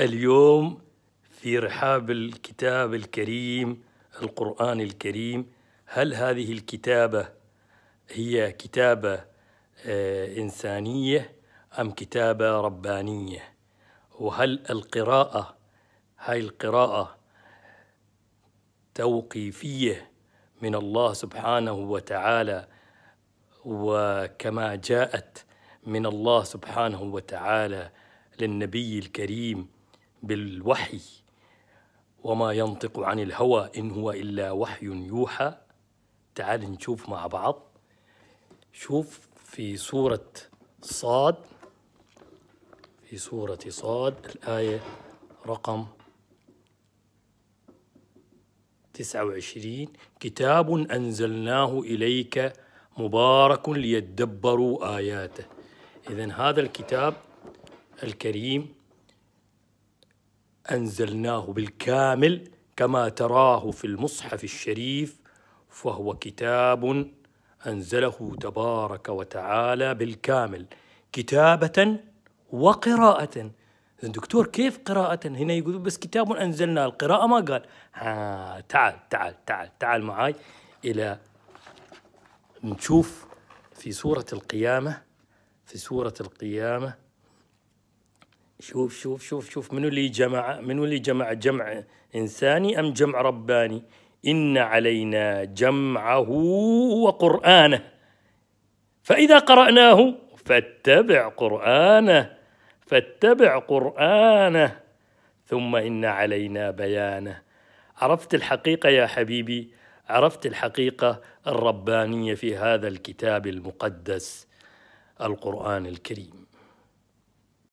اليوم في رحاب الكتاب الكريم القرآن الكريم هل هذه الكتابة هي كتابة آه، إنسانية أم كتابة ربانية وهل القراءة هاي القراءة توقيفية من الله سبحانه وتعالى وكما جاءت من الله سبحانه وتعالى للنبي الكريم بالوحي وما ينطق عن الهوى إن هو إلا وحي يوحى تعال نشوف مع بعض شوف في سورة صاد في سورة صاد الآية رقم 29 كتاب أنزلناه إليك مبارك ليدبروا آياته إذا هذا الكتاب الكريم أنزلناه بالكامل كما تراه في المصحف الشريف فهو كتاب أنزله تبارك وتعالى بالكامل كتابة وقراءة دكتور كيف قراءة هنا يقول بس كتاب أنزلناه القراءة ما قال ها تعال تعال تعال تعال معاي إلى نشوف في سورة القيامة في سورة القيامة شوف شوف شوف شوف منو اللي جمع منو اللي جمع جمع انساني ام جمع رباني ان علينا جمعه وقرانه فاذا قراناه فاتبع قرانه فاتبع قرانه ثم ان علينا بيانه عرفت الحقيقه يا حبيبي عرفت الحقيقه الربانيه في هذا الكتاب المقدس القران الكريم